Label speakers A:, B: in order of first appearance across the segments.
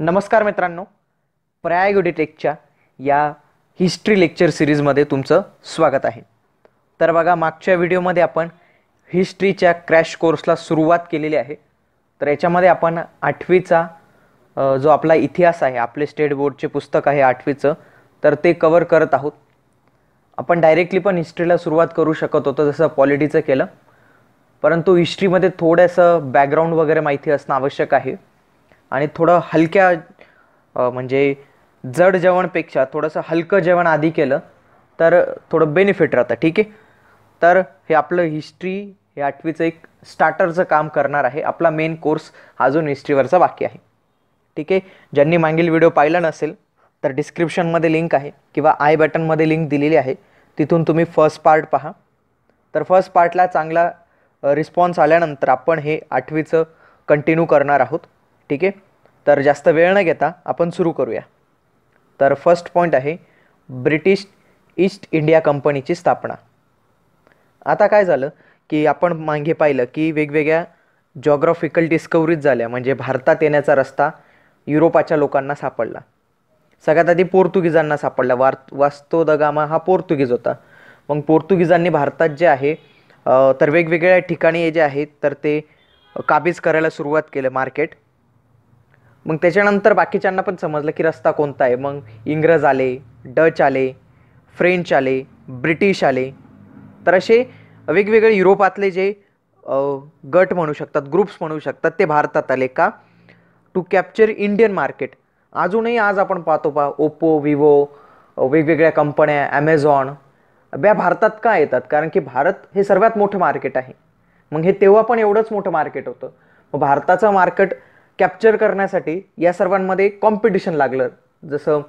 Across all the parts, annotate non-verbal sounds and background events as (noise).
A: नमस्कार मित्रांनो टेकच्या या हिस्ट्री लेक्चर सिरीजमध्ये तुमचं स्वागत आहे तर बघा मागच्या व्हिडिओमध्ये आपण हिस्ट्रीच्या क्रॅश कोर्सला सुरुवात केलेली आहे तर याच्यामध्ये आपण आठवीचा जो आपला इतिहास आहे आपले स्टेट बोर्डचे पुस्तक आहे आठवीचं तर ते कवर करत आहोत आपण डायरेक्टली पण हिस्ट्रीला सुरुवात करू शकत होतो जसं पॉलिटीचं केलं परंतु हिस्ट्रीमध्ये थोडंसं बॅकग्राऊंड वगैरे माहिती असणं आवश्यक आहे आणि थोडं हलक्या म्हणजे जड जेवणपेक्षा थोडंसं हलकं जेवण आधी केलं तर थोडं बेनिफिट राहतं ठीक आहे तर हे आपलं हिस्ट्री हे आठवीचं एक स्टार्टरचं काम करणार आहे आपला मेन कोर्स अजून हिस्ट्रीवरचा बाकी आहे ठीक आहे ज्यांनी मागील व्हिडिओ पाहिला नसेल तर डिस्क्रिप्शनमध्ये लिंक आहे किंवा आय बटनमध्ये लिंक दिलेली आहे तिथून तुम्ही फर्स्ट पार्ट पहा तर फर्स्ट पार्टला चांगला रिस्पॉन्स आल्यानंतर आपण हे आठवीचं कंटिन्यू करणार आहोत ठीक आहे तर जास्त वेळ न घेता आपण सुरू करूया तर फर्स्ट पॉईंट आहे ब्रिटिश ईस्ट इंडिया कंपनीची स्थापना आता काय झालं की आपण मागे पाहिलं की वेगवेगळ्या जॉग्रॉफिकल डिस्कवरीज झाल्या म्हणजे भारतात येण्याचा रस्ता युरोपाच्या लोकांना सापडला सगळ्यात आधी पोर्तुगीजांना सापडला वार वास्तो द गामा हा पोर्तुगीज होता मग पोर्तुगीजांनी भारतात जे आहे तर वेगवेगळ्या ठिकाणी जे आहेत तर ते काबीज करायला सुरुवात केलं मार्केट मग त्याच्यानंतर बाकीच्यांना पण समजलं की रस्ता कोणता आहे मग इंग्रज आले डच आले फ्रेंच आले ब्रिटिश आले तर असे वेगवेगळे युरोपातले जे गट म्हणू शकतात ग्रुप्स म्हणू शकतात ते भारतात आले का टू कॅप्चर इंडियन मार्केट अजूनही आज आपण पाहतो पा ओप्पो विवो वेगवेगळ्या कंपन्या ॲमेझॉन ब्या भारतात का येतात कारण की भारत हे सर्वात मोठं मार्केट आहे मग हे तेव्हा पण एवढंच मोठं मार्केट होतं मग भारताचं मार्केट कॅप्चर करण्यासाठी या सर्वांमध्ये कॉम्पिटिशन लागलं जसं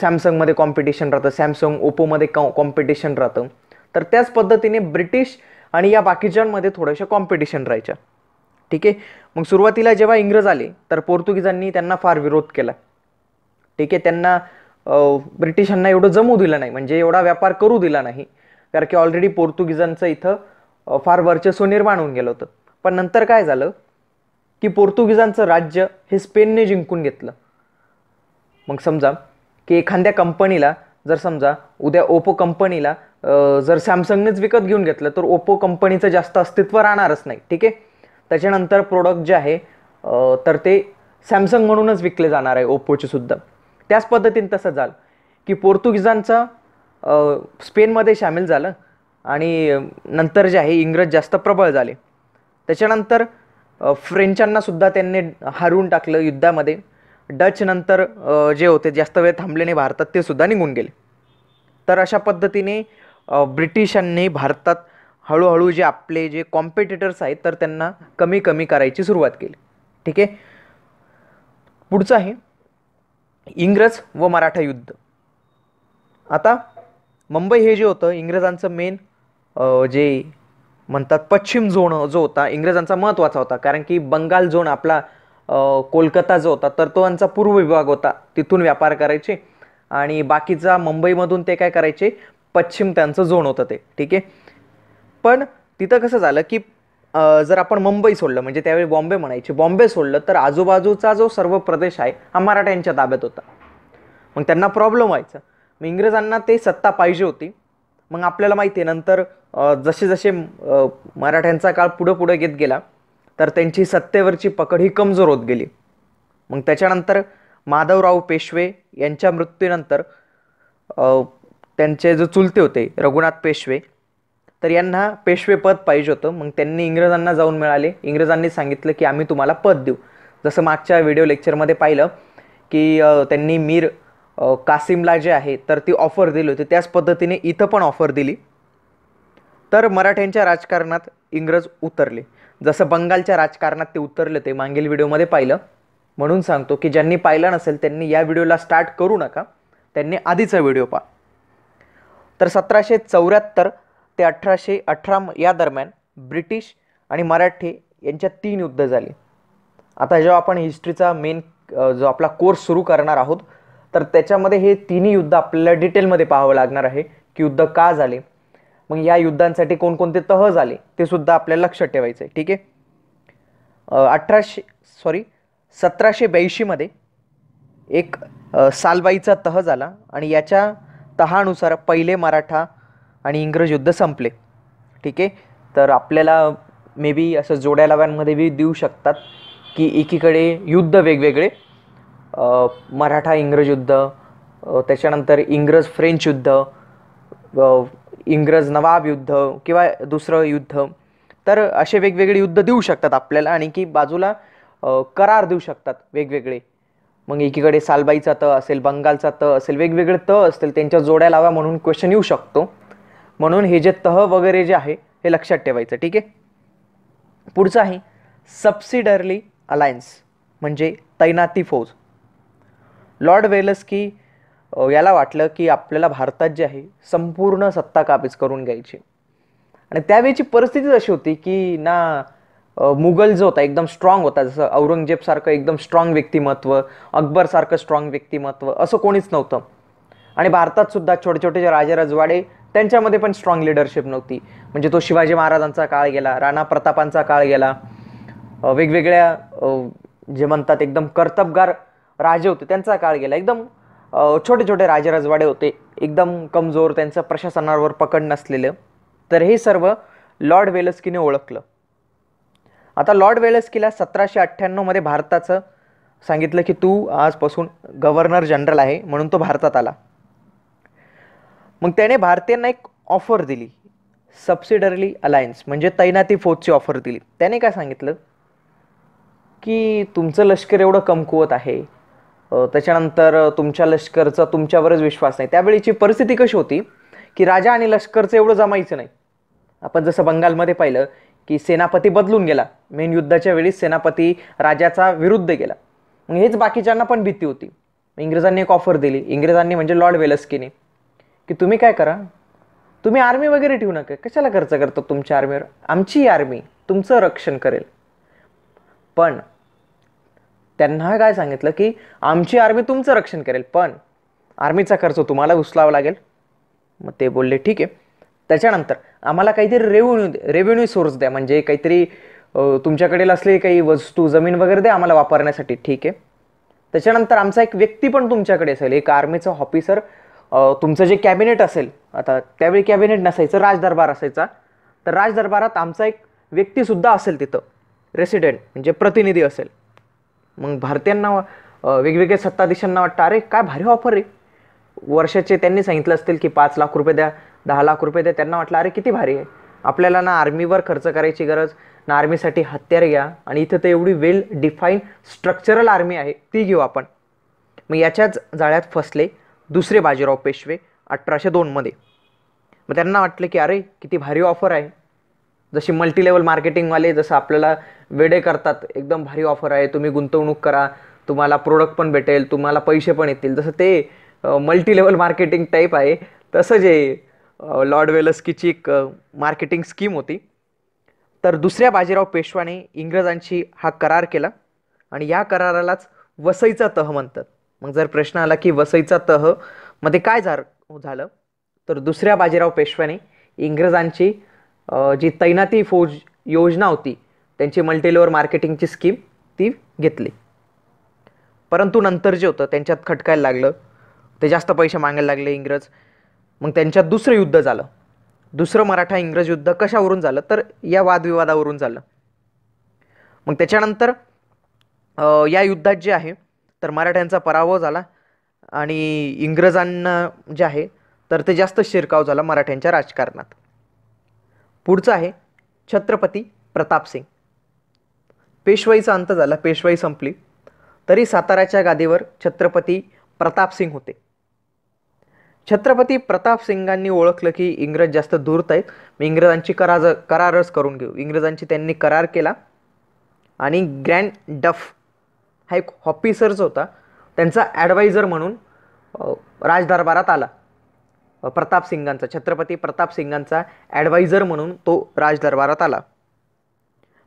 A: सॅमसंगमध्ये कॉम्पिटिशन राहतं सॅमसंग ओपोमध्ये कॉ कॉम्पिटिशन राहतं तर त्याच पद्धतीने ब्रिटिश आणि या बाकीच्यांमध्ये थोड्याशा कॉम्पिटिशन राहायच्या ठीक आहे मग सुरुवातीला जेव्हा इंग्रज आले तर पोर्तुगीजांनी त्यांना फार विरोध केला ठीक आहे त्यांना ब्रिटिशांना एवढं जमू दिलं नाही म्हणजे एवढा व्यापार करू दिला नाही कारण की ऑलरेडी पोर्तुगीजांचं इथं फार वर्चस्व निर्माण होऊन गेलं होतं पण नंतर काय झालं की पोर्तुगीजांचं राज्य हे स्पेनने जिंकून घेतलं मग समजा की एखाद्या कंपनीला जर समजा उद्या ओपो कंपनीला जर सॅमसंगनेच विकत घेऊन घेतलं तर ओप्पो कंपनीचं जास्त अस्तित्व राहणारच नाही ठीक आहे त्याच्यानंतर प्रोडक्ट जे आहे तर ते सॅमसंग म्हणूनच विकले जाणार आहे ओप्पोचे सुद्धा त्याच पद्धतीने तसं झालं की पोर्तुगीजांचं स्पेनमध्ये सामील झालं आणि नंतर जे आहे इंग्रज जास्त प्रबळ झाले त्याच्यानंतर फ्रेंचांना सुद्धा त्यांनी हारून टाकलं युद्धामध्ये डच नंतर जे होते जास्त वेळ थांबले नाही भारतात ते सुद्धा निघून गेले तर अशा पद्धतीने ब्रिटिशांनी भारतात हळूहळू जे आपले जे कॉम्पिटिटर्स आहेत तर त्यांना कमी कमी करायची सुरुवात केली ठीक आहे पुढचं आहे इंग्रज व मराठा युद्ध आता मुंबई हे जे होतं इंग्रजांचं मेन जे म्हणतात पश्चिम झोन जो होता इंग्रजांचा महत्त्वाचा होता कारण की बंगाल झोन आपला कोलकाता जो होता तर तो त्यांचा पूर्व विभाग होता तिथून व्यापार करायचे आणि बाकीचा मुंबईमधून ते काय करायचे पश्चिम त्यांचं झोन होतं ते ठीक आहे पण तिथं कसं झालं की जर आपण मुंबई सोडलं म्हणजे त्यावेळी बॉम्बे म्हणायचे बॉम्बे सोडलं तर आजूबाजूचा जो सर्व प्रदेश आहे हा मराठ्यांच्या ताब्यात होता मग त्यांना प्रॉब्लेम व्हायचा मग इंग्रजांना ते सत्ता पाहिजे होती मग आपल्याला माहिती आहे नंतर जसे जसे मराठ्यांचा काळ पुढं पुढं घेत गेला तर त्यांची सत्तेवरची पकड ही कमजोर होत गेली मग त्याच्यानंतर माधवराव पेशवे यांच्या मृत्यूनंतर त्यांचे जो चुलते होते रघुनाथ पेशवे तर यांना पेशवे पद पाहिजे होतं मग त्यांनी इंग्रजांना जाऊन मिळाले इंग्रजांनी सांगितलं की आम्ही तुम्हाला पद देऊ जसं मागच्या व्हिडिओ लेक्चरमध्ये पाहिलं की त्यांनी मीर कासिमला जे आहे तर ती ऑफर दिली होती त्याच पद्धतीने इथं पण ऑफर दिली तर मराठ्यांच्या राजकारणात इंग्रज उतरले जसं बंगालच्या राजकारणात ते उतरले ते मागील व्हिडिओमध्ये पाहिलं म्हणून सांगतो की ज्यांनी पाहिलं नसेल त्यांनी या व्हिडिओला स्टार्ट करू नका त्यांनी आधीचा व्हिडिओ पहा तर सतराशे चौऱ्याहत्तर ते अठराशे अठरा या दरम्यान ब्रिटिश आणि मराठी यांच्यात तीन युद्ध झाले आता जेव्हा आपण हिस्ट्रीचा मेन जो आपला कोर्स सुरू करणार आहोत तर त्याच्यामध्ये हे तिन्ही युद्ध आपल्याला डिटेलमध्ये पाहावं लागणार आहे की युद्ध का झाले मग या युद्धांसाठी कोणकोणते तह झाले ते सुद्धा आपल्याला लक्षात ठेवायचं आहे ठीक आहे अठराशे सॉरी सतराशे ब्याऐंशीमध्ये एक सालबाईचा तह झाला आणि याच्या तहानुसार पहिले मराठा आणि इंग्रज युद्ध संपले ठीक आहे तर आपल्याला मे बी असं जोड्या लाव्यांमध्ये बी देऊ शकतात की एकीकडे युद्ध वेगवेगळे मराठा इंग्रज युद्ध त्याच्यानंतर इंग्रज फ्रेंच युद्ध इंग्रज नवाब युद्ध किंवा दुसरं युद्ध तर असे वेगवेगळे युद्ध देऊ शकतात आपल्याला आणि की बाजूला करार देऊ शकतात वेगवेगळे मग एकीकडे सालबाईचा त असेल बंगालचा त असेल वेगवेगळे त असतील त्यांच्या जोड्या लावा म्हणून क्वेश्चन येऊ शकतो म्हणून हे जे तह वगैरे जे आहे हे लक्षात ठेवायचं ठीक आहे पुढचं आहे सबसिडरली अलायन्स म्हणजे तैनाती फौज लॉर्ड वेलस्की याला वाटलं की आपल्याला भारतात जे आहे संपूर्ण सत्ता काबीज करून घ्यायची आणि त्यावेळीची परिस्थितीच अशी होती की ना मुघल जो होता एकदम स्ट्रॉंग होता जसं औरंगजेबसारखं एकदम स्ट्रॉंग व्यक्तिमत्व अकबरसारखं स्ट्रॉंग व्यक्तिमत्व असं कोणीच नव्हतं आणि भारतात सुद्धा छोटे छोटे जे राजे रजवाडे त्यांच्यामध्ये पण स्ट्रॉंग लिडरशिप नव्हती म्हणजे तो शिवाजी महाराजांचा काळ गेला राणा प्रतापांचा काळ गेला वेगवेगळ्या जे म्हणतात एकदम कर्तबगार राजे होते त्यांचा काळ गेला एकदम छोटे छोटे राजवाडे होते एकदम कमजोर त्यांचं प्रशासनावर पकड नसलेलं तर हे सर्व लॉर्ड वेलस्कीने ओळखलं आता लॉर्ड वेलस्कीला सतराशे अठ्ठ्याण्णवमध्ये भारताचं सांगितलं की तू आजपासून गव्हर्नर जनरल आहे म्हणून तो भारतात आला मग त्याने भारतीयांना एक ऑफर दिली सबसिडरली अलायन्स म्हणजे तैनाती फौजची ऑफर दिली त्याने काय सांगितलं की तुमचं लष्कर एवढं कमकुवत आहे त्याच्यानंतर तुमच्या लष्करचा तुमच्यावरच विश्वास नाही त्यावेळीची परिस्थिती कशी होती की राजा आणि लष्करचं एवढं जमायचं नाही आपण जसं बंगालमध्ये पाहिलं की सेनापती बदलून गेला मेन युद्धाच्या वेळी सेनापती राजाचा विरुद्ध गेला मग हेच बाकीच्यांना पण भीती होती इंग्रजांनी एक ऑफर दिली इंग्रजांनी म्हणजे लॉर्ड वेलस्कीने की तुम्ही काय करा तुम्ही आर्मी वगैरे ठेवू नका कशाला खर्च करतो तुमच्या आर्मीवर आमची आर्मी तुमचं रक्षण करेल पण त्यांना काय सांगितलं की आमची आर्मी तुमचं रक्षण करेल पण आर्मीचा खर्च तुम्हाला उचलावा लागेल मग ते बोलले ठीक आहे त्याच्यानंतर आम्हाला काहीतरी रेव्हेन्यू रेव्हेन्यू सोर्स द्या म्हणजे काहीतरी तुमच्याकडे असलेली काही वस्तू जमीन वगैरे द्या आम्हाला वापरण्यासाठी ठीक आहे त्याच्यानंतर आमचा एक व्यक्ती पण तुमच्याकडे असेल एक आर्मीचा ऑफिसर तुमचं जे कॅबिनेट असेल आता त्यावेळी कॅबिनेट नसायचं राजदरबार असायचा तर राजदरबारात आमचा एक व्यक्तीसुद्धा असेल तिथं रेसिडेंट म्हणजे प्रतिनिधी असेल मग भारतीयांना वेगवेगळ्या सत्ताधीशांना वाटतं अरे काय भारी ऑफर आहे वर्षाचे त्यांनी सांगितलं असतील की पाच लाख रुपये द्या दहा लाख रुपये द्या त्यांना वाटलं अरे किती भारी आहे आपल्याला ना आर्मीवर खर्च करायची गरज ना आर्मीसाठी हत्यार घ्या आणि इथं तर एवढी वेल डिफाईन स्ट्रक्चरल आर्मी आहे ती घेऊ आपण मग याच्याच जाळ्यात फसले दुसरे बाजीराव पेशवे अठराशे दोनमध्ये मग त्यांना वाटलं की अरे किती भारी ऑफर आहे जशी मल्टी लेवल मार्केटिंगवाले जसं आपल्याला वेडे करतात एकदम भारी ऑफर आहे तुम्ही गुंतवणूक करा तुम्हाला प्रोडक्ट पण भेटेल तुम्हाला पैसे पण येतील जसं ते मल्टी लेवल मार्केटिंग टाईप आहे तसं जे लॉर्ड वेलस्कीची एक मार्केटिंग स्कीम होती तर दुसऱ्या बाजीराव पेशवाने इंग्रजांशी हा करार केला आणि या करारालाच वसईचा तह म्हणतात मग जर प्रश्न आला की वसईचा तह मध्ये काय झालं तर दुसऱ्या बाजीराव पेशव्याने इंग्रजांची जी तैनाती फौज योजना होती त्यांची मल्टीलेवर मार्केटिंगची स्कीम ती घेतली परंतु नंतर जे होतं त्यांच्यात खटकायला लागलं ते जास्त पैसे मागायला लागले इंग्रज मग त्यांच्यात दुसरं युद्ध झालं दुसरं मराठा इंग्रज युद्ध कशावरून झालं तर या वादविवादावरून झालं मग त्याच्यानंतर या युद्धात जे आहे तर मराठ्यांचा पराभव झाला आणि इंग्रजांना जे आहे तर ते जास्त शिरकाव झाला मराठ्यांच्या राजकारणात पुढचं आहे छत्रपती प्रतापसिंग पेशवाईचा अंत झाला पेशवाई संपली तरी साताऱ्याच्या गादीवर छत्रपती प्रतापसिंग होते छत्रपती प्रतापसिंगांनी ओळखलं की इंग्रज जास्त दूरत आहेत मी इंग्रजांची करार करारच करून घेऊ इंग्रजांची त्यांनी करार केला आणि ग्रँड डफ हा एक ऑफिसरच होता त्यांचा ॲडवायझर म्हणून राजदरबारात आला प्रतापसिंगांचा छत्रपती प्रतापसिंगांचा ॲडवायझर म्हणून तो राजदरबारात आला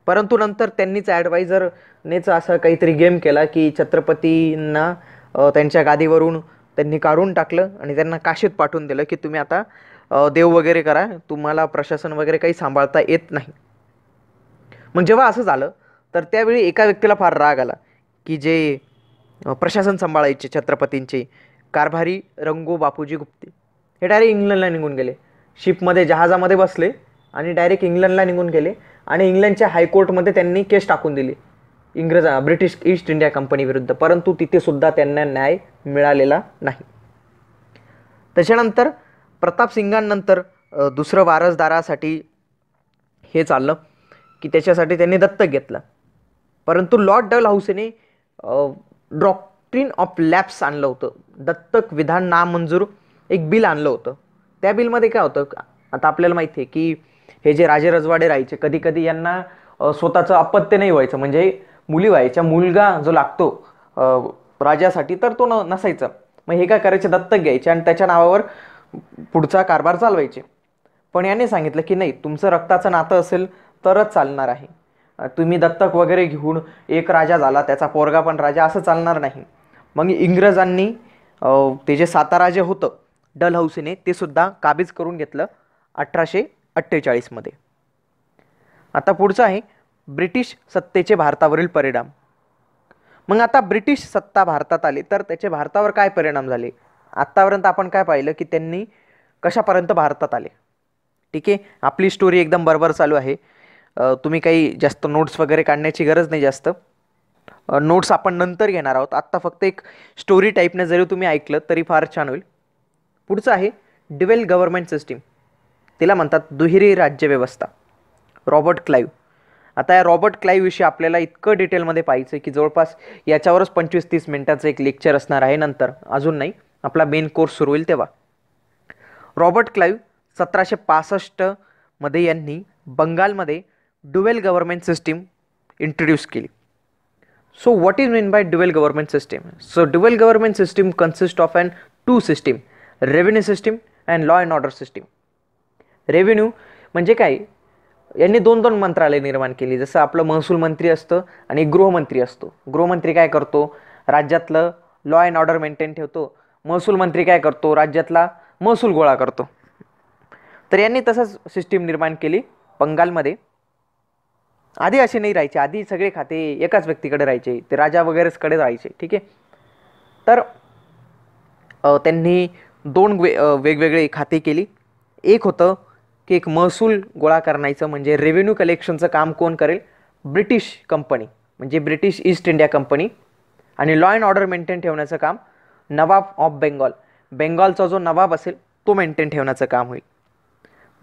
A: परंतु नंतर त्यांनीच ॲडवायझरनेच असा काहीतरी गेम केला की छत्रपतींना त्यांच्या गादीवरून त्यांनी काढून टाकलं आणि त्यांना काशीत पाठवून दिलं की तुम्ही आता देव वगैरे करा तुम्हाला प्रशासन वगैरे काही सांभाळता येत नाही मग जेव्हा असं झालं तर त्यावेळी एका व्यक्तीला फार राग आला की जे प्रशासन सांभाळायचे छत्रपतींचे कारभारी रंगो बापूजी गुप्ते हे डायरेक्ट इंग्लंडला निघून गेले शिपमध्ये जहाजामध्ये बसले आणि डायरेक्ट इंग्लंडला निघून गेले आणि इंग्लंडच्या हायकोर्टमध्ये त्यांनी केस टाकून दिली इंग्रजा ब्रिटिश ईस्ट इंडिया कंपनीविरुद्ध परंतु तिथेसुद्धा त्यांना न्याय मिळालेला नाही त्याच्यानंतर प्रताप सिंगांनंतर दुसरं वारसदारासाठी हे चाललं की त्याच्यासाठी त्यांनी दत्तक घेतलं परंतु लॉर्ड डल हाऊसने डॉक्ट्रीन ऑफ लॅप्स आणलं होतं दत्तक विधान नामंजूर एक बिल आणलं होतं त्या बिलमध्ये काय होतं आता आपल्याला माहिती आहे की हे जे राजे रजवाडे राहायचे कधी कधी यांना स्वतःचं अपत्य नाही व्हायचं म्हणजे मुली व्हायच्या मुलगा जो लागतो राजासाठी तर तो न नसायचा मग हे काय करायचे दत्तक घ्यायचे आणि त्याच्या नावावर पुढचा कारभार चालवायचे पण याने सांगितलं की नाही तुमचं रक्ताचं नातं असेल तरच चालणार आहे तुम्ही दत्तक वगैरे घेऊन एक राजा झाला त्याचा पोरगा पण राजा असं चालणार नाही मग इंग्रजांनी ते जे साताराजे होतं डलहौसीने ते सुद्धा काबीज करून घेतलं अठराशे अठ्ठेचाळीसमध्ये आता पुढचं आहे ब्रिटिश सत्तेचे भारतावरील परिणाम मग आता ब्रिटिश सत्ता भारतात आली तर त्याचे भारतावर काय परिणाम झाले आत्तापर्यंत आपण काय पाहिलं की त्यांनी कशापर्यंत भारतात आले ठीक आहे आपली स्टोरी एकदम बरोबर चालू आहे तुम्ही काही जास्त नोट्स वगैरे काढण्याची गरज नाही जास्त नोट्स आपण नंतर घेणार आहोत आत्ता फक्त एक स्टोरी टाईपने जरी तुम्ही ऐकलं तरी फार छान होईल पुढचं आहे डिवेल गव्हर्नमेंट सिस्टीम तिला म्हणतात दुहेरी राज्यव्यवस्था रॉबर्ट क्लाईव्ह आता या रॉबर्ट क्लाईव्हविषयी आपल्याला इतकं डिटेलमध्ये पाहिजे की जवळपास याच्यावरच पंचवीस तीस मिनटाचं एक लेक्चर असणार आहे नंतर अजून नाही आपला मेन कोर्स सुरू होईल तेव्हा रॉबर्ट क्लाईव्ह सतराशे पासष्टमध्ये यांनी बंगालमध्ये डुवेल गव्हर्मेंट सिस्टीम इंट्रोड्यूस केली so what is mean by dual government system so dual government system consist of and two system revenue system and law and order system revenue म्हणजे काय यांनी दोन दोन मंत्रालय निर्माण केली जसं आपलं महसूल मंत्री असतं आणि गृहमंत्री असतो गृहमंत्री काय करतो राज्यातलं लॉ अँड ऑर्डर मेंटेन ठेवतो महसूल मंत्री काय करतो राज्यातला महसूल गोळा करतो तर यांनी तसंच सिस्टीम निर्माण केली बंगालमध्ये आधी असे नाही राहायचे आधी सगळे खाते एकाच व्यक्तीकडे राहायचे ते राजा वगैरेचकडे राहायचे ठीक आहे तर त्यांनी दोन वे वेगवेगळे खाते केली एक होतं की एक महसूल गोळा करण्याचं म्हणजे रेव्हेन्यू कलेक्शनचं काम कोण करेल ब्रिटिश कंपनी म्हणजे ब्रिटिश ईस्ट इंडिया कंपनी आणि लॉ अँड ऑर्डर मेंटेन ठेवण्याचं काम नवाब ऑफ बेंगॉल बेंगॉलचा जो नवाब असेल तो मेंटेन ठेवण्याचं काम होईल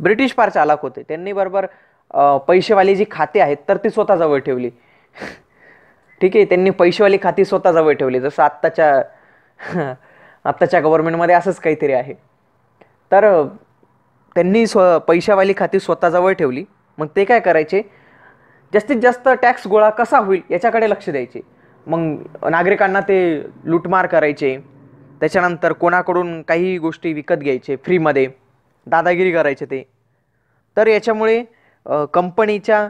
A: ब्रिटिश फार चालक होते त्यांनी बरोबर पैसेवाली जी खाते आहेत तर ती स्वतःजवळ ठेवली (laughs) ठीक आहे त्यांनी पैसेवाली खाती स्वतःजवळ ठेवली जसं आत्ताच्या (laughs) आत्ताच्या गव्हर्नमेंटमध्ये असंच काहीतरी आहे तर त्यांनी स्व पैशावाली खाती स्वतःजवळ ठेवली मग ते काय करायचे जास्तीत जास्त टॅक्स गोळा कसा होईल याच्याकडे लक्ष द्यायचे मग नागरिकांना ते लुटमार करायचे त्याच्यानंतर कोणाकडून काही गोष्टी विकत घ्यायचे फ्रीमध्ये दादागिरी करायचे ते तर याच्यामुळे कंपनीच्या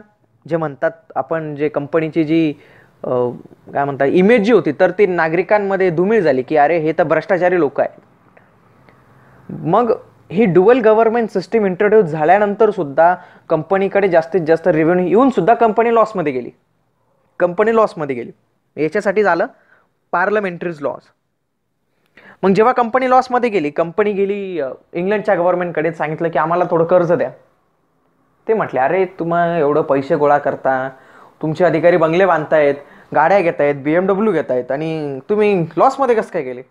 A: जे म्हणतात आपण जे कंपनीची जी काय म्हणतात इमेज जी होती तर ती नागरिकांमध्ये धुमिळ झाली की अरे हे तर भ्रष्टाचारी लोक आहेत मग ही डुअल गव्हर्नमेंट सिस्टीम इंट्रोड्यूस झाल्यानंतर सुद्धा कंपनीकडे जास्तीत जास्त रेव्हेन्यू येऊन सुद्धा कंपनी लॉसमध्ये गेली कंपनी लॉसमध्ये गेली याच्यासाठी झालं पार्लमेंटरीज लॉस मग जेव्हा कंपनी लॉसमध्ये गेली कंपनी गेली इंग्लंडच्या गव्हर्नमेंटकडे सांगितलं की आम्हाला थोडं कर्ज द्या ते म्हटले अरे तुम्हा एवढं पैसे गोळा करता तुमचे अधिकारी बंगले बांधतायत गाड्या घेतायत बी एम डब्ल्यू घेतायत आणि तुम्ही लॉसमध्ये कसं काय गेले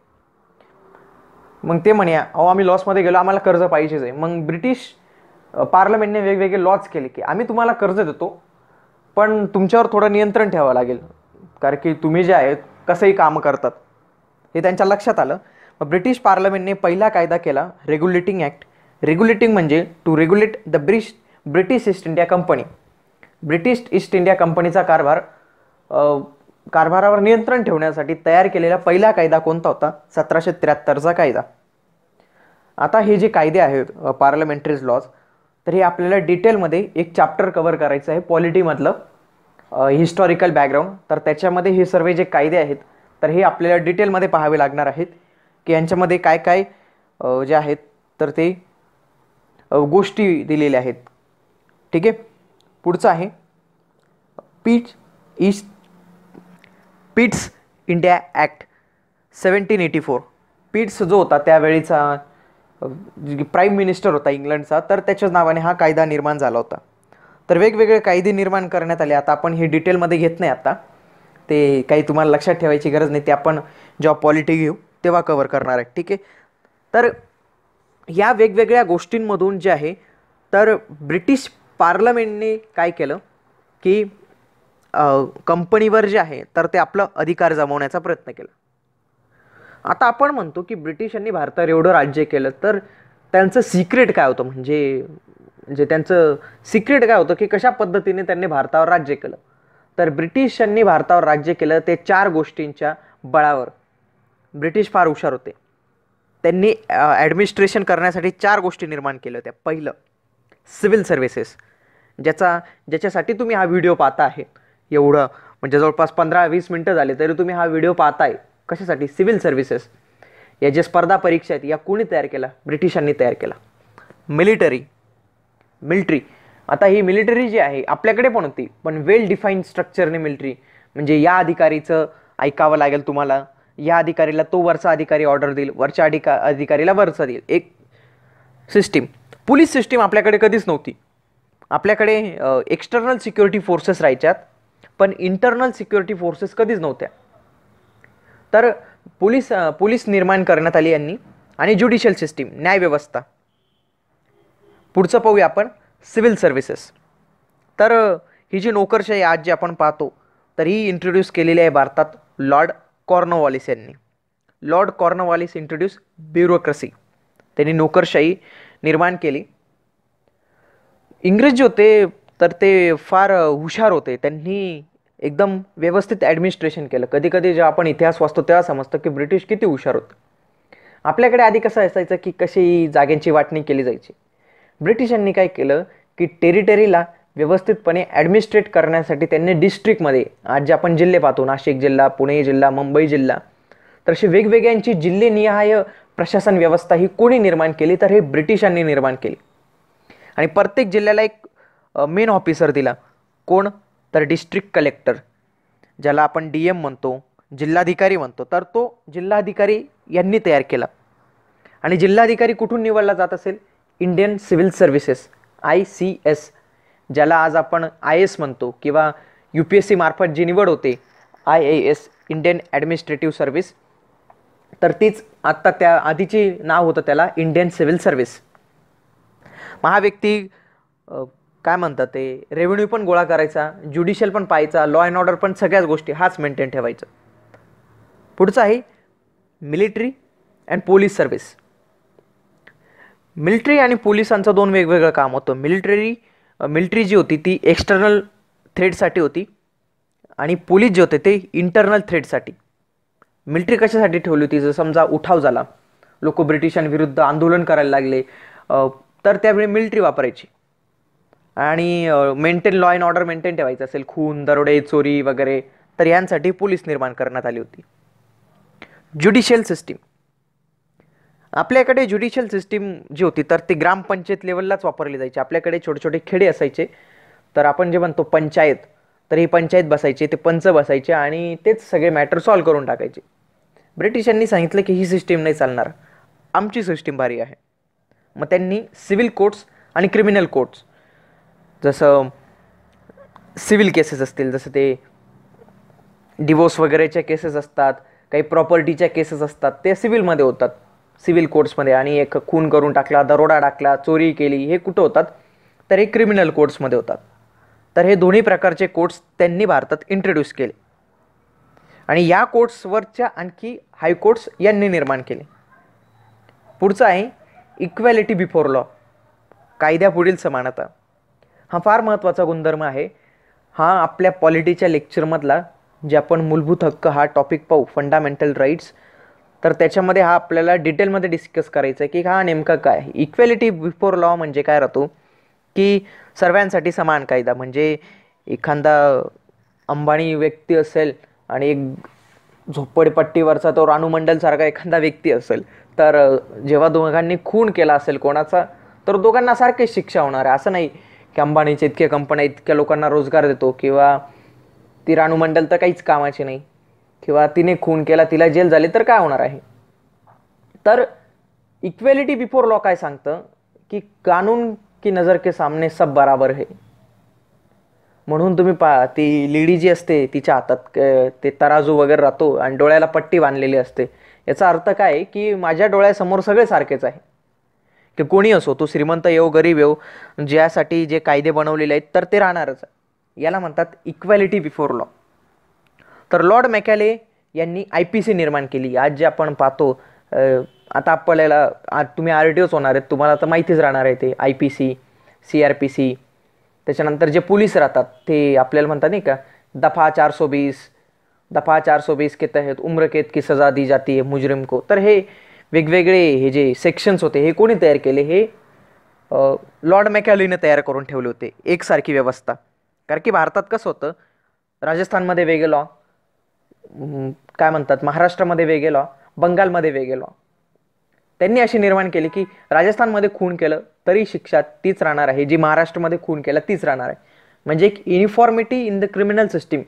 A: मग ते म्हणे अहो आम्ही लॉसमध्ये गेलो आम्हाला कर्ज पाहिजेच आहे मग ब्रिटिश पार्लमेंटने वेगवेगळे लॉज केले की आम्ही तुम्हाला कर्ज देतो पण तुमच्यावर थोडं नियंत्रण ठेवावं लागेल कारण की तुम्ही जे आहे कसंही कामं करतात हे त्यांच्या लक्षात आलं मग ब्रिटिश पार्लमेंटने पहिला कायदा केला रेग्युलेटिंग ॲक्ट रेग्युलेटिंग म्हणजे to regulate the brit British East India company British East India कंपनीचा कारभार कारभारावर नियंत्रण ठेवण्यासाठी तयार केलेला पहिला कायदा कोणता होता सतराशे त्र्याहत्तरचा कायदा आता हे जे कायदे आहेत पार्लमेंटरीज लॉज तर हे आपल्याला डिटेलमध्ये एक चॅप्टर कवर करायचं आहे पॉलिटीमधलं हिस्टॉरिकल बॅकग्राऊंड तर त्याच्यामध्ये हे सर्व जे कायदे आहेत तर हे आपल्याला डिटेलमध्ये पाहावे लागणार आहेत की यांच्यामध्ये काय काय जे आहेत तर ते गोष्टी दिलेल्या आहेत ठीक आहे पुढचं आहे Pitt East Pitt's India Act seventeen eighty four Pitt's जो होता त्यावेळीचा प्राईम मिनिस्टर होता इंग्लंडचा तर त्याच्या नावाने हा कायदा निर्माण झाला होता तर वेगवेगळे कायदे निर्माण करण्यात आले आता आपण हे डिटेलमध्ये घेत नाही आता ते काही तुम्हाला लक्षात ठेवायची गरज नाही ते आपण जेव्हा पॉलिटी घेऊ तेव्हा कवर करणार आहे ठीक आहे तर या वेगवेगळ्या गोष्टींमधून जे आहे तर ब्रिटिश पार्लमेंटने काय केलं की कंपनीवर जे आहे तर ते आपलं अधिकार जमवण्याचा प्रयत्न केला आता आपण म्हणतो की ब्रिटिशांनी भारतावर एवढं राज्य केलं तर त्यांचं सिक्रेट काय होतं म्हणजे म्हणजे त्यांचं सिक्रेट काय होतं की कशा पद्धतीने त्यांनी भारतावर राज्य केलं तर ब्रिटिशांनी भारतावर राज्य केलं ते चार गोष्टींच्या बळावर ब्रिटिश फार हुशार होते त्यांनी ॲडमिनिस्ट्रेशन करण्यासाठी चार गोष्टी निर्माण केल्या होत्या पहिलं सिव्हिल सर्व्हिसेस ज्याचा ज्याच्यासाठी तुम्ही हा व्हिडिओ पाहता आहे एवढं म्हणजे जवळपास पंधरा वीस मिनटं झाले तरी तुम्ही हा व्हिडिओ पाहताय कशासाठी सिव्हिल सर्व्हिसेस या ज्या स्पर्धा परीक्षा आहेत या कोणी तयार केला ब्रिटिशांनी तयार केला मिलिटरी मिलिटरी आता ही मिलिटरी जी आहे आपल्याकडे पण होती पण वेल डिफाईन स्ट्रक्चरने मिलिटरी म्हणजे या अधिकारीचं ऐकावं लागेल तुम्हाला या अधिकारीला तो वरचा अधिकारी ऑर्डर देईल वरच्या अधिका अधिकारीला वरचा देईल एक सिस्टीम पोलीस सिस्टीम आपल्याकडे कधीच नव्हती आपल्याकडे एक्स्टर्नल सिक्युरिटी फोर्सेस राहायच्यात पण इंटरनल सिक्युरिटी फोर्सेस कधीच नव्हत्या तर पोलीस पोलीस निर्माण करण्यात आली यांनी आणि ज्युडिशियल सिस्टीम न्यायव्यवस्था पुढचं पाहूया आपण सिव्हिल सर्व्हिसेस तर ही जी नोकरशाही आज जी आपण पाहतो तर ही इंट्रोड्यूस केलेली आहे भारतात लॉर्ड कॉर्नवॉलिस यांनी लॉर्ड कॉर्नवॉलिस इंट्रोड्यूस ब्युरोक्रसी त्यांनी नोकरशाही निर्माण केली इंग्रज जे होते तर ते फार हुशार होते त्यांनी एकदम व्यवस्थित ॲडमिनिस्ट्रेशन केलं कधी कधी जेव्हा आपण इतिहास वाचतो तेव्हा समजतं की ब्रिटिश किती हुशार होते आपल्याकडे आधी कसं असायचं की कशी जागेंची वाटणी केली जायची ब्रिटिशांनी काय केलं की टेरिटरीला व्यवस्थितपणे ॲडमिनिस्ट्रेट करण्यासाठी त्यांनी डिस्ट्रिक्टमध्ये आज जे आपण जिल्हे पाहतो नाशिक जिल्हा पुणे जिल्हा मुंबई जिल्हा तर अशी वेगवेगळ्यांची जिल्हेनिहाय प्रशासन व्यवस्था ही कोणी निर्माण केली तर हे ब्रिटिशांनी निर्माण केली आणि प्रत्येक जिल्ह्याला एक मेन ऑफिसर दिला कोण तर डिस्ट्रिक्ट कलेक्टर ज्याला आपण डी एम म्हणतो जिल्हाधिकारी म्हणतो तर तो जिल्हाधिकारी यांनी तयार केला आणि जिल्हाधिकारी कुठून निवडला जात असेल Indian civil services I C S ज्याला आज आपण आय एस म्हणतो किंवा यू पी एस सी मार्फत जी निवड होते I A S Indian administrative service तर तीच आत्ता त्या आधीची नाव होतं त्याला इंडियन सिव्हिल सर्व्हिस महाव्यक्ती काय म्हणतात ते रेव्हेन्यू पण गोळा करायचा ज्युडिशियल पण पाहायचा लॉ अँड ऑर्डर पण सगळ्याच गोष्टी हाच मेंटेन ठेवायचं पुढचं आहे military and police service military आणि पोलिसांचं दोन वेगवेगळं काम होतं मिलिटरी मिलिटरी जी होती ती एक्स्टर्नल थ्रेडसाठी होती आणि पोलीस जे होते ते इंटरनल थ्रेडसाठी मिलिटरी कशासाठी ठेवली होती जर समजा उठाव झाला लोक ब्रिटिशांविरुद्ध आंदोलन करायला लागले तर त्यावेळी मिलिटरी वापरायची आणि maintain law and order maintain ठेवायचं असेल खून दरोडे चोरी वगैरे तर यांसाठी पोलीस निर्माण करण्यात आली होती ज्युडिशियल सिस्टीम आपल्याकडे ज्युडिशियल सिस्टीम जी होती तर ती ग्रामपंचायत लेवललाच वापरली जायची आपल्याकडे छोटे छोटे खेडे असायचे तर आपण जे म्हणतो पंचायत तर ही पंचायत बसायची ते पंच बसायचे आणि तेच सगळे मॅटर सॉल्व करून टाकायचे ब्रिटिशांनी सांगितलं की ही सिस्टीम नाही चालणार आमची सिस्टीम भारी आहे मग त्यांनी सिव्हिल कोर्ट्स आणि क्रिमिनल कोर्ट्स जसं सिव्हिल केसेस असतील जसं ते डिवोर्स वगैरेच्या केसेस असतात काही प्रॉपर्टीच्या केसेस असतात ते सिव्हिलमध्ये होतात सिव्हिल कोर्ट्समध्ये आणि एक खून करून टाकला दरोडा टाकला चोरी केली हे कुठं होतात तर हे क्रिमिनल कोर्ट्समध्ये होतात तर हे दोन्ही प्रकारचे कोर्ट्स त्यांनी भारतात इंट्रोड्यूस केले आणि या कोर्ट्सवरच्या आणखी हायकोर्ट्स यांनी निर्माण केले पुढचं आहे इक्वॅलिटी बिफोर लॉ कायद्यापुढील समानता हा फार महत्त्वाचा गुणधर्म आहे हा आपल्या पॉलिटीच्या लेक्चरमधला जे आपण मूलभूत हक्क हा टॉपिक पाहू फंडामेंटल राईट्स तर त्याच्यामध्ये हा आपल्याला डिटेलमध्ये डिस्कस करायचा आहे की हा नेमका काय इक्वेलिटी बिफोर लॉ म्हणजे काय राहतो की सर्वांसाठी समान कायदा म्हणजे एखादा अंबाणी व्यक्ती असेल आणि एक झोपडपट्टीवरचा तो रानूमंडलसारखा एखादा व्यक्ती असेल तर जेव्हा दोघांनी खून केला असेल कोणाचा तर दोघांना सारखी शिक्षा होणार आहे असं नाही की अंबानीच्या इतक्या कंपन्या इतक्या लोकांना रोजगार देतो किंवा ती राणू तर काहीच कामाची नाही किंवा तिने खून केला तिला जेल झाली तर काय होणार आहे तर इक्वेलिटी बिफोर लॉ काय सांगतं की कानून की नजर के सामने सब बराबर है म्हणून तुम्ही पा ती लेडी जी असते तिच्या हातात ते तराजू वगैरे राहतो आणि डोळ्याला पट्टी बांधलेली असते याचा अर्थ काय की माझ्या डोळ्यासमोर सगळे सारखेच आहे ते कोणी असो तो श्रीमंत येऊ गरीब येऊ ज्यासाठी जे कायदे बनवलेले आहेत तर ते राहणारच याला म्हणतात इक्वॅलिटी बिफोर लॉ तर लॉर्ड मॅकॅले यांनी आय पी सी निर्माण केली आज जे आपण पाहतो आता आपल्याला तुम्ही आर टी ओच होणार आहेत तुम्हाला तर माहितीच राहणार आहे ते I P C C R P C त्याच्यानंतर जे पोलीस राहतात ते आपल्याला म्हणतात नाही का दफा चारसो बीस दफा चारसो बीस के तहत केत की सजा दी जाती है मुजरिम को तर हे वेगवेगळे हे जे सेक्शन्स होते हे कोणी तयार केले हे लॉर्ड मॅकॅलीने तयार करून ठेवले होते एकसारखी व्यवस्था कारण की भारतात कसं होतं राजस्थानमध्ये वेगळे लॉ काय म्हणतात महाराष्ट्रामध्ये वेगळे लॉ बंगालमध्ये वेगळे लॉ त्यांनी अशी निर्माण केली की राजस्थानमध्ये खून केलं तरी शिक्षा तीच राहणार आहे जी महाराष्ट्रामध्ये खून केला तीच राहणार आहे म्हणजे एक uniformity in the criminal system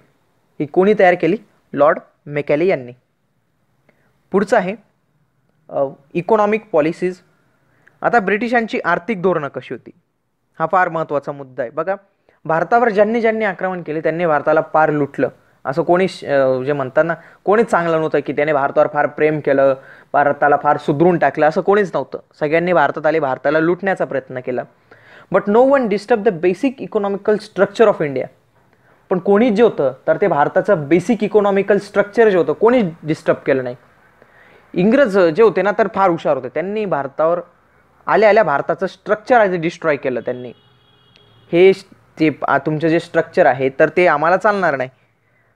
A: ही कोणी तयार केली लॉर्ड मेकॅली यांनी पुढचं आहे इकॉनॉमिक पॉलिसीज आता ब्रिटिशांची आर्थिक धोरणं कशी होती हा फार महत्त्वाचा मुद्दा आहे बघा भारतावर ज्यांनी ज्यांनी आक्रमण केले त्यांनी भारताला फार लुटलं असं कोणी जे म्हणतात ना कोणीच चांगलं नव्हतं की त्याने भारतावर फार प्रेम केलं भारताला फार सुधरून टाकलं असं कोणीच नव्हतं सगळ्यांनी भारतात आले भारताला लुटण्याचा प्रयत्न केला but no one disturb the basic economical structure of India पण कोणीच जे होतं तर ते भारताचं बेसिक इकॉनॉमिकल स्ट्रक्चर जे होतं कोणीच डिस्टर्ब केलं नाही इंग्रज जे होते ना तर फार हुशार होते त्यांनी भारतावर आल्या आल्या भारताचं स्ट्रक्चर आहे डिस्ट्रॉय केलं त्यांनी हे ते तुमचं जे स्ट्रक्चर आहे तर ते आम्हाला चालणार नाही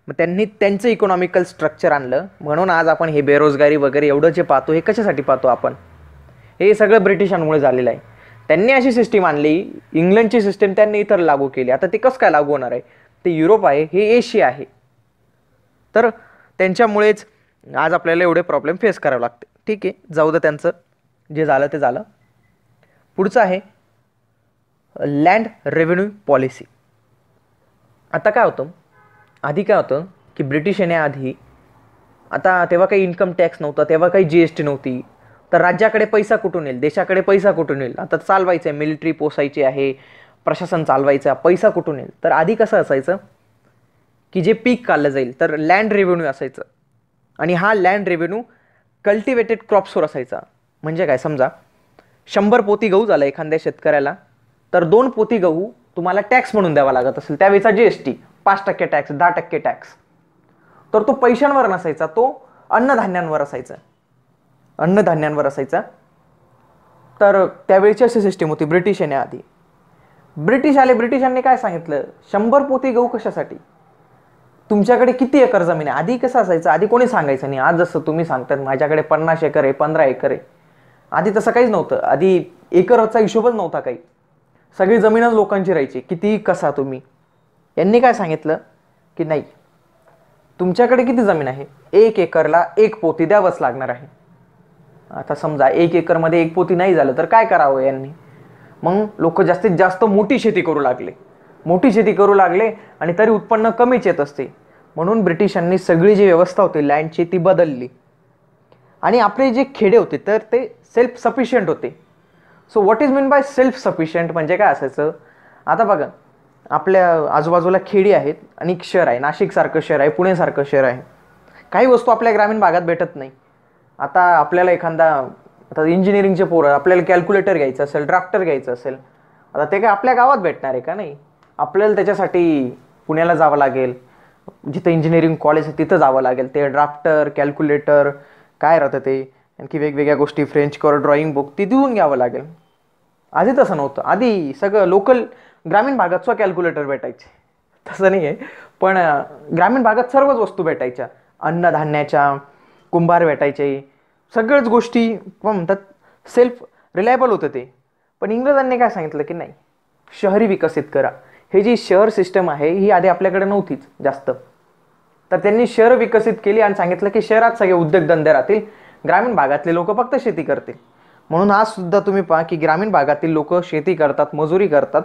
A: मग त्यांनी त्यांचं इकॉनॉमिकल स्ट्रक्चर आणलं म्हणून आज आपण हे बेरोजगारी वगैरे एवढं जे पाहतो हे कशासाठी पाहतो आपण हे सगळं ब्रिटिशांमुळे झालेलं आहे त्यांनी अशी सिस्टीम आणली इंग्लंडची सिस्टीम त्यांनी इतर लागू केली आता ते कसं काय लागू होणार आहे ते युरोप आहे हे एशिया आहे तर त्यांच्यामुळेच आज आपल्याला एवढे प्रॉब्लेम फेस करावे लागते ठीक आहे जाऊ दं त्यांचं जे झालं ते झालं पुढचं आहे लँड रेव्हेन्यू पॉलिसी आता काय होतं आधी काय होतं की ब्रिटिश येण्याआधी आता तेव्हा काही इन्कम टॅक्स नव्हता तेव्हा काही जी एस टी नव्हती तर राज्याकडे पैसा कुठून येईल देशाकडे पैसा कुठून येईल आता चालवायचं आहे मिलिटरी पोसायची आहे प्रशासन चालवायचं आहे पैसा कुठून येईल तर आधी कसं असायचं की जे पीक काढलं जाईल तर लँड रेव्हेन्यू असायचं आणि हा लँड रेव्हेन्यू कल्टिवेटेड क्रॉप्सवर असायचा म्हणजे काय समजा शंभर पोती गहू झाला एखाद्या शेतकऱ्याला तर दोन पोती गहू तुम्हाला टॅक्स म्हणून द्यावा लागत असेल त्यावेळेचा जी एस टी पाच टक्के टॅक्स दहा टक्के टॅक्स तर तो पैशांवर नसायचा तो अन्नधान्यांवर असायचा अन्नधान्यांवर असायचा तर त्यावेळीची अशी सिस्टीम होती ब्रिटिश येण्याआधी ब्रिटिश आले ब्रिटिशांनी काय सांगितलं शंभर पोती गहू कशासाठी तुमच्याकडे किती एकर जमीन आहे आधी कसं असायचं आधी कोणी सांगायचं नाही आज जसं तुम्ही सांगतात माझ्याकडे पन्नास एकर आहे पंधरा एकर आहे आधी तसं काहीच नव्हतं आधी एकरचा हिशोबच नव्हता काही सगळी जमीनच लोकांची राहायची किती कसा तुम्ही यांनी काय सांगितलं की नाही तुमच्याकडे किती जमीन आहे एक एकरला एक पोती द्यावंच लागणार आहे आता समजा एक एकरमध्ये एक पोती नाही झालं तर काय करावं यांनी मग लोक जास्तीत जास्त मोठी शेती करू लागले मोठी शेती करू लागले आणि तरी उत्पन्न कमीच येत असते म्हणून ब्रिटिशांनी सगळी जी व्यवस्था होती लँडची ती बदलली आणि आपले जे खेडे होते तर ते सेल्फ सफिशियंट होते so what is mean by self sufficient म्हणजे काय असायचं आता बघा आपल्या आजूबाजूला खेडी आहेत आणि शहर आहे नाशिकसारखं शहर आहे पुणेसारखं शहर आहे काही वस्तू आपल्या ग्रामीण भागात भेटत नाही आता आपल्याला एखादा आता इंजिनिअरिंगचे पोरं आपल्याला कॅल्क्युलेटर घ्यायचं असेल ड्राफ्टर घ्यायचं असेल आता ते काय आपल्या गावात भेटणार आहे का नाही आपल्याला त्याच्यासाठी पुण्याला जावं लागेल जिथं इंजिनिअरिंग कॉलेज आहे तिथं जावं लागेल ते ड्राफ्टर कॅल्क्युलेटर काय राहतं ते आणखी वेगवेगळ्या गोष्टी फ्रेंच कर ड्रॉइंग बुक ती देऊन घ्यावं लागेल आधी तसं नव्हतं आधी सगळं लोकल ग्रामीण भागात स्व कॅल्क्युलेटर भेटायचे तसं नाही आहे पण ग्रामीण भागात सर्वच वस्तू भेटायच्या अन्नधान्याच्या कुंभार भेटायचे सगळ्याच गोष्टी म्हणतात सेल्फ रिलायबल होतं ते पण इंग्रजांनी काय सांगितलं की नाही शहरी विकसित करा हे जी शहर सिस्टम आहे ही आधी आपल्याकडे नव्हतीच जास्त तर त्यांनी शहर विकसित केली आणि सांगितलं की शहरात सगळे उद्योगधंदे राहतील ग्रामीण भागातले लोक फक्त शेती करतील म्हणून आज सुद्धा तुम्ही पहा की ग्रामीण भागातील लोक शेती करतात मजुरी करतात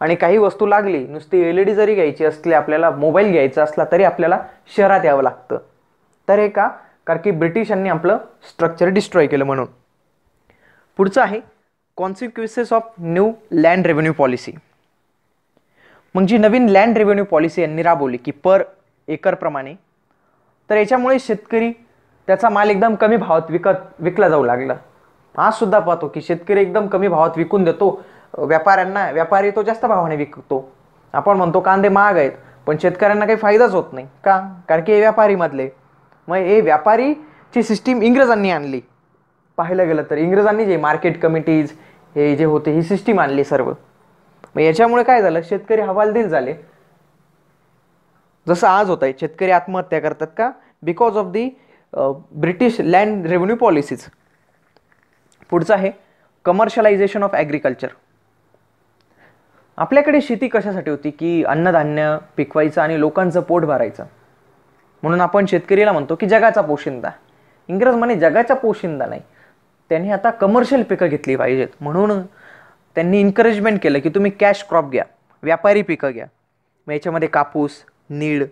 A: आणि काही वस्तू लागली नुसती एल ई डी जरी घ्यायची असली आपल्याला मोबाईल घ्यायचा असला तरी आपल्याला शहरात यावं लागतं तर हे का कारण की ब्रिटिशांनी आपलं स्ट्रक्चर डिस्ट्रॉय केलं म्हणून पुढचं आहे consequences of new land revenue policy मग जी नवीन लँड रेव्हेन्यू पॉलिसी यांनी राबवली की पर एकरप्रमाणे तर याच्यामुळे शेतकरी त्याचा माल एकदम कमी भावात विकत विकला जाऊ लागला आज सुद्धा पाहतो की शेतकरी एकदम कमी भावात विकून देतो व्यापाऱ्यांना व्यापारी तो जास्त भावाने विकतो आपण म्हणतो कांदे महाग आहेत पण शेतकऱ्यांना काही फायदाच होत नाही का कारण की हे व्यापारीमधले मग हे व्यापारीची सिस्टीम इंग्रजांनी आणली पाहायला गेलं तर इंग्रजांनी जे मार्केट कमिटीज हे जे होते ही सिस्टीम आणली सर्व मग याच्यामुळे काय झालं शेतकरी हवालदिल झाले जसं आज होत आहे शेतकरी आत्महत्या करतात का because of the British land revenue policies पुढचं आहे कमर्शलायझेशन ऑफ ॲग्रिकल्चर आपल्याकडे शेती कशासाठी होती की अन्नधान्य पिकवायचं आणि लोकांचं पोट भरायचं म्हणून आपण शेतकरीला म्हणतो की जगाचा पोशिंदा इंग्रज म्हणे जगाचा पोशिंदा नाही त्यांनी आता कमर्शियल पिकं घेतली पाहिजेत म्हणून त्यांनी इन्करेजमेंट केलं की तुम्ही कॅश क्रॉप घ्या व्यापारी पिकं घ्या मग याच्यामध्ये कापूस नीळ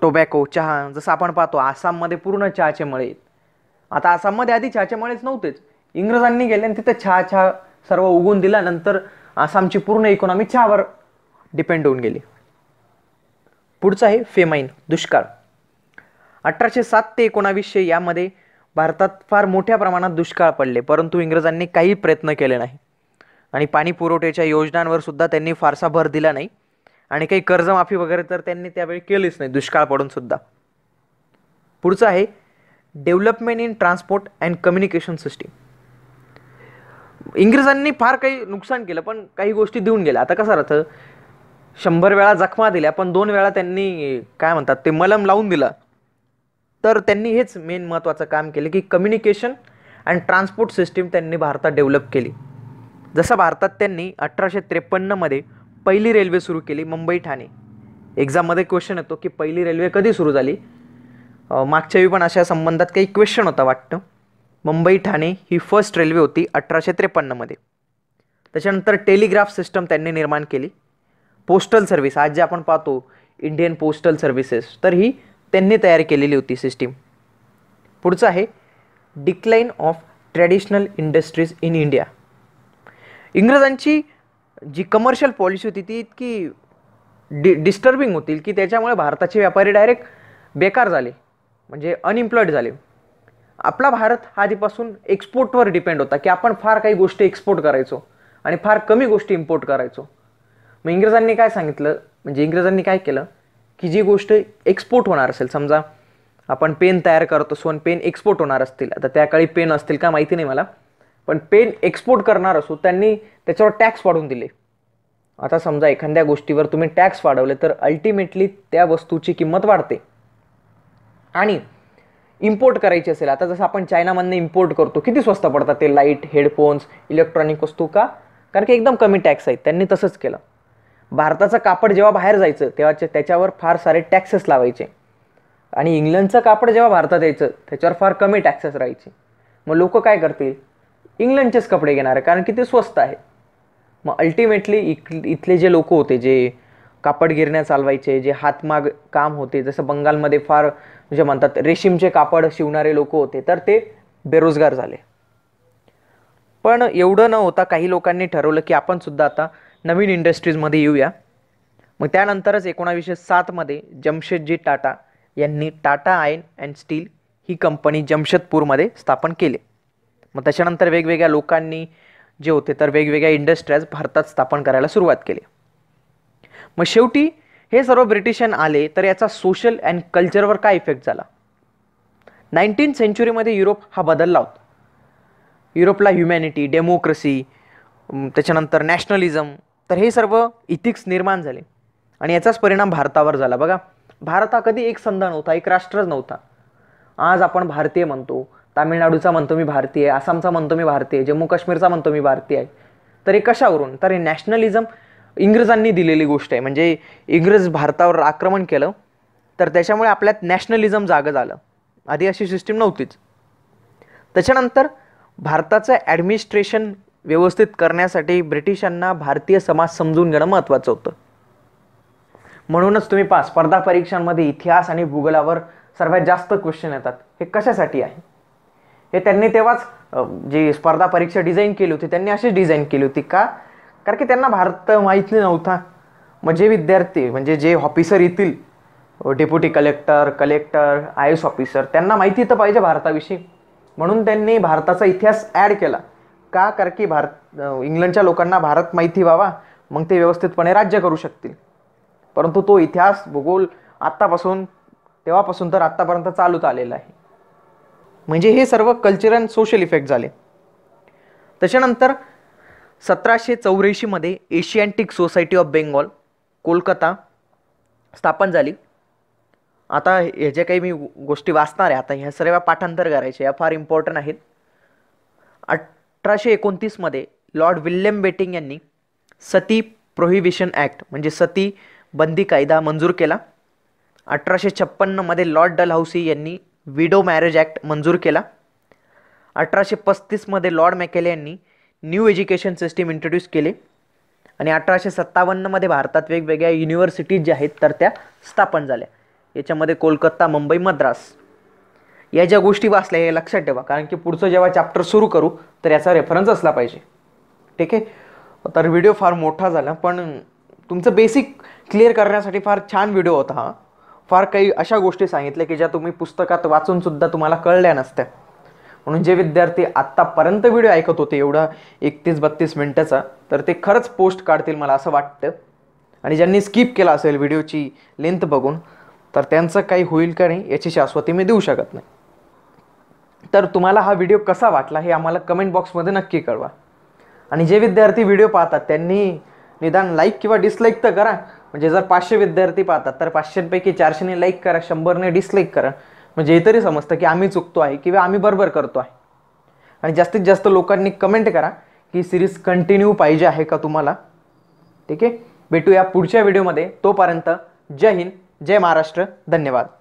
A: टोबॅको चहा जसं आपण पाहतो आसाममध्ये पूर्ण चहाचे मळे आता आसाममध्ये आधी चहाचे मळेच नव्हतेच इंग्रजांनी गेले आणि तिथं चहा चहा सर्व उगून नंतर आसामची पूर्ण इकॉनॉमी चहावर डिपेंड होऊन गेली पुढचं आहे फेमाईन दुष्काळ अठराशे सात ते एकोणावीसशे यामध्ये भारतात फार मोठ्या प्रमाणात दुष्काळ पडले परंतु इंग्रजांनी काही प्रयत्न केले नाही आणि पाणी पुरवठ्याच्या योजनांवर सुद्धा त्यांनी फारसा भर दिला नाही आणि काही कर्जमाफी वगैरे तर त्यांनी त्यावेळी केलीच नाही दुष्काळ पडून सुद्धा पुढचं आहे development in transport and communication system इंग्रजांनी फार काही नुकसान केलं पण काही गोष्टी देऊन गेल्या आता कसं राहतं शंभर वेळा जखमा दिल्या पण दोन वेळा त्यांनी काय म्हणतात ते मलम लावून दिलं तर त्यांनी हेच मेन महत्त्वाचं काम केलं की कम्युनिकेशन अँड ट्रान्सपोर्ट सिस्टीम त्यांनी भारतात डेव्हलप केली जसं भारतात त्यांनी अठराशे त्रेपन्नमध्ये पहिली रेल्वे सुरू केली मुंबई ठाणे एक्झाममध्ये क्वेश्चन येतो की पहिली रेल्वे कधी सुरू झाली वेळी पण अशा संबंधात काही क्वेश्चन होता वाटतं मुंबई ठाणे ही फर्स्ट रेल्वे होती अठराशे त्रेपन्नमध्ये त्याच्यानंतर टेलिग्राफ सिस्टम त्यांनी निर्माण केली पोस्टल सर्व्हिस आज जे आपण पाहतो इंडियन पोस्टल सर्व्हिसेस तर ही त्यांनी तयार केलेली होती सिस्टीम पुढचं आहे decline of traditional industries in India इंग्रजांची जी कमर्शियल पॉलिसी होती ती इतकी डि डिस्टर्बिंग होतील की त्याच्यामुळे भारताचे व्यापारी डायरेक्ट बेकार झाले म्हणजे अनएम्प्लॉईड झाले आपला भारत हा आधीपासून एक्सपोर्टवर डिपेंड होता की आपण फार काही गोष्टी एक्सपोर्ट करायचो आणि फार कमी गोष्टी इम्पोर्ट करायचो मग इंग्रजांनी काय सांगितलं म्हणजे इंग्रजांनी काय केलं की जी गोष्ट एक्सपोर्ट होणार असेल समजा आपण पेन तयार करत सोन पेन एक्सपोर्ट होणार असतील आता त्या काळी पेन असतील का माहिती नाही मला पण पेन एक्सपोर्ट करणार असो त्यांनी त्याच्यावर टॅक्स वाढवून दिले आता समजा एखाद्या गोष्टीवर तुम्ही टॅक्स वाढवले तर अल्टिमेटली त्या वस्तूची किंमत वाढते आणि इम्पोर्ट करायची असेल आता जसं आपण चायनामधनं इम्पोर्ट करतो किती स्वस्त पडतात ते लाईट हेडफोन्स इलेक्ट्रॉनिक वस्तू का कारण की एकदम कमी टॅक्स आहेत त्यांनी तसंच केलं भारताचं कापड जेव्हा बाहेर जायचं तेव्हा त्याच्यावर फार सारे टॅक्सेस लावायचे आणि इंग्लंडचं कापड जेव्हा भारतात यायचं त्याच्यावर फार कमी टॅक्सेस राहायचे मग लोक काय करतील इंग्लंडचेच कपडे घेणार आहे कारण की ते स्वस्त आहे मग अल्टिमेटली इक इथले जे लोक होते जे कापड गिरण्या चालवायचे जे हातमाग काम होते जसं बंगालमध्ये फार जे म्हणतात रेशीमचे कापड शिवणारे लोक होते तर ते बेरोजगार झाले पण एवढं न होता काही लोकांनी ठरवलं की आपण सुद्धा आता नवीन इंडस्ट्रीजमध्ये येऊया मग त्यानंतरच एकोणावीसशे सातमध्ये जमशेदजी टाटा यांनी टाटा आयन अँड स्टील ही कंपनी जमशेदपूरमध्ये स्थापन केली मग त्याच्यानंतर वेगवेगळ्या लोकांनी जे होते तर वेगवेगळ्या इंडस्ट्रीज भारतात स्थापन करायला सुरुवात केली मग शेवटी हे सर्व ब्रिटिशन आले तर याचा सोशल अँड कल्चरवर काय इफेक्ट झाला नाईन्टीन सेंचुरीमध्ये युरोप हा बदलला होता युरोपला ह्युमॅनिटी डेमोक्रेसी त्याच्यानंतर नॅशनलिझम तर हे सर्व इथिक्स निर्माण झाले आणि याचाच परिणाम भारतावर झाला बघा भारत हा कधी एक संधा नव्हता एक राष्ट्रच नव्हता आज आपण भारतीय म्हणतो तामिळनाडूचा म्हणतो मी भारतीय आहे आसामचा म्हणतो मी भारतीय आहे जम्मू काश्मीरचा म्हणतो मी भारतीय आहे तर हे कशावरून तर हे नॅशनलिझम इंग्रजांनी दिलेली गोष्ट आहे म्हणजे इंग्रज भारतावर आक्रमण केलं तर त्याच्यामुळे आपल्यात नॅशनलिझम जागं झालं आधी अशी सिस्टीम नव्हतीच त्याच्यानंतर भारताचं ॲडमिनिस्ट्रेशन व्यवस्थित करण्यासाठी ब्रिटिशांना भारतीय समाज समजून घेणं महत्त्वाचं होतं म्हणूनच तुम्ही पास स्पर्धा परीक्षांमध्ये इतिहास आणि भूगोलावर सर्वात जास्त क्वेश्चन येतात हे कशासाठी आहे हे त्यांनी तेव्हाच जी स्पर्धा परीक्षा डिझाईन केली होती त्यांनी अशीच डिझाईन केली होती का कारण की त्यांना भारत माहिती नव्हता मग जे म्हणजे विद्यार्थी म्हणजे जे ऑफिसर येतील deputy collector collector I S officer त्यांना माहिती तर पाहिजे भारताविषयी म्हणून त्यांनी भारताचा इतिहास ॲड केला का कारण की भारत इंग्लंडच्या लोकांना भारत माहिती व्हावा मग ते व्यवस्थितपणे राज्य करू शकतील परंतु तो इतिहास भूगोल आत्तापासून तेव्हापासून तर आत्तापर्यंत चालूच आलेला आहे म्हणजे हे सर्व कल्चरल अँड सोशल इफेक्ट झाले त्याच्यानंतर सतराशे चौऱ्याऐंशीमध्ये Asiatic society of Bengal Kolkata स्थापन झाली आता हे जे काही मी गोष्टी वाचणार आहे आता ह्या सर्व पाठांतर करायचे या फार इम्पॉर्टंट आहेत अठराशे एकोणतीसमध्ये लॉर्ड विल्यम बेटिंग यांनी सती प्रोहिबिशन ॲक्ट म्हणजे सती बंदी कायदा मंजूर केला अठराशे छप्पन्नमध्ये लॉर्ड डलहौसी यांनी विडो मॅरेज ॲक्ट मंजूर केला अठराशे पस्तीसमध्ये लॉर्ड मॅकेले यांनी न्यू एज्युकेशन सिस्टीम इंट्रोड्यूस केले आणि अठराशे सत्तावन्नमध्ये भारतात वेगवेगळ्या युनिव्हर्सिटीज ज्या आहेत तर त्या स्थापन झाल्या याच्यामध्ये कोलकाता मुंबई मद्रास या ज्या गोष्टी वाचल्या हे लक्षात ठेवा कारण की पुढचं जेव्हा चॅप्टर सुरू करू तर याचा रेफरन्स असला पाहिजे ठीक आहे तर व्हिडिओ फार मोठा झाला पण तुमचं बेसिक क्लिअर करण्यासाठी फार छान व्हिडिओ होता हा फार काही अशा गोष्टी सांगितल्या की ज्या तुम्ही पुस्तकात वाचून सुद्धा तुम्हाला कळल्या नसत्या म्हणून जे विद्यार्थी आत्तापर्यंत व्हिडिओ ऐकत होते एवढा एकतीस बत्तीस मिनटाचा तर ते खरंच पोस्ट काढतील मला असं वाटतं आणि ज्यांनी स्किप केला असेल व्हिडिओची लेंथ बघून तर त्यांचं काही होईल का नाही याची शाश्वती मी देऊ शकत नाही तर तुम्हाला हा व्हिडिओ कसा वाटला हे आम्हाला कमेंट बॉक्समध्ये नक्की कळवा आणि जे विद्यार्थी व्हिडिओ पाहतात त्यांनी निदान लाईक किंवा डिसलाईक तर करा म्हणजे जर पाचशे विद्यार्थी पाहतात तर पाचशेपैकी चारशेने लाईक करा शंभरने डिसलाईक करा म्हणजे हे तरी समजतं की आम्ही चुकतो आहे किंवा आम्ही बरोबर करतो आहे आणि जास्तीत जास्त लोकांनी कमेंट करा की सिरीज कंटिन्यू पाहिजे आहे का तुम्हाला ठीक आहे भेटूया पुढच्या व्हिडिओमध्ये तोपर्यंत जय हिंद जय महाराष्ट्र धन्यवाद